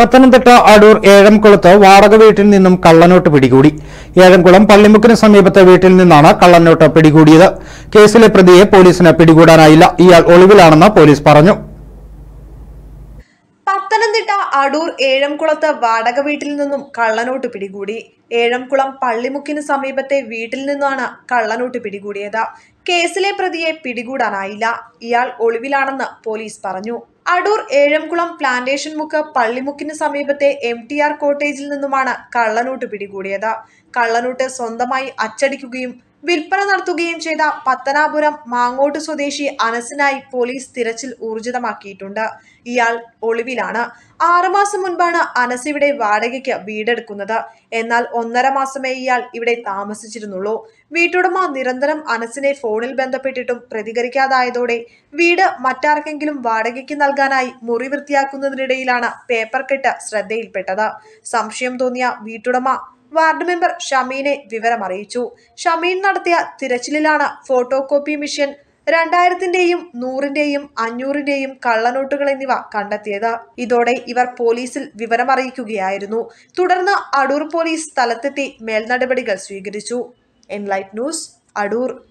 പത്തനംതിട്ട അടൂർ ഏഴംകുളത്ത് വാടക വീട്ടിൽ നിന്നും കള്ളനോട്ട് പിടികൂടി ഏഴംകുളം പള്ളിമുക്കിന് സമീപത്തെ വീട്ടിൽ നിന്നാണ് കള്ളനോട്ട് പിടികൂടിയത് കേസിലെ പ്രതിയെ പോലീസിന് പിടികൂടാനായില്ല ഇയാൾ ഒളിവിലാണെന്ന് പോലീസ് പറഞ്ഞു പത്തനംതിട്ട അടൂർ ഏഴംകുളത്ത് വാടക വീട്ടിൽ നിന്നും കള്ളനോട്ട് പിടികൂടി ഏഴംകുളം പള്ളിമുക്കിന് സമീപത്തെ വീട്ടിൽ നിന്നാണ് കള്ളനോട്ട് പിടികൂടിയത് കേസിലെ പ്രതിയെ പിടികൂടാനായില്ല ഇയാൾ ഒളിവിലാണെന്ന് പോലീസ് പറഞ്ഞു അടൂർ ഏഴംകുളം പ്ലാന്റേഷൻ മുക്ക് പള്ളിമുക്കിന് സമീപത്തെ എം ടി ആർ കോട്ടേജിൽ നിന്നുമാണ് കള്ളനൂട്ട് പിടികൂടിയത് കള്ളനോട്ട് സ്വന്തമായി അച്ചടിക്കുകയും വിൽപ്പന നടത്തുകയും ചെയ്ത പത്തനാപുരം മാങ്ങോട്ട് സ്വദേശി അനസിനായി പോലീസ് തിരച്ചിൽ ഊർജിതമാക്കിയിട്ടുണ്ട് ഇയാൾ ഒളിവിലാണ് ആറുമാസം മുൻപാണ് അനസ് ഇവിടെ വാടകയ്ക്ക് വീടെടുക്കുന്നത് എന്നാൽ ഒന്നര മാസമേ ഇയാൾ ഇവിടെ താമസിച്ചിരുന്നുള്ളൂ വീട്ടുടമ നിരന്തരം അനസിനെ ഫോണിൽ ബന്ധപ്പെട്ടിട്ടും പ്രതികരിക്കാതായതോടെ വീട് മറ്റാർക്കെങ്കിലും വാടകയ്ക്ക് നൽകാനായി മുറി വൃത്തിയാക്കുന്നതിനിടയിലാണ് പേപ്പർ കെട്ട് ശ്രദ്ധയിൽപ്പെട്ടത് സംശയം തോന്നിയ വീട്ടുടമ വാർഡ് മെമ്പർ ഷമീനെ വിവരമറിയിച്ചു ഷമീൻ നടത്തിയ തിരച്ചിലിലാണ് ഫോട്ടോ കോപ്പി മിഷൻ രണ്ടായിരത്തിന്റെയും നൂറിന്റെയും അഞ്ഞൂറിന്റെയും കള്ളനോട്ടുകൾ എന്നിവ കണ്ടെത്തിയത് ഇതോടെ ഇവർ പോലീസിൽ വിവരമറിയിക്കുകയായിരുന്നു തുടർന്ന് അടൂർ പോലീസ് സ്ഥലത്തെത്തി മേൽനടപടികൾ സ്വീകരിച്ചു എൻലൈറ്റ് ന്യൂസ് അടൂർ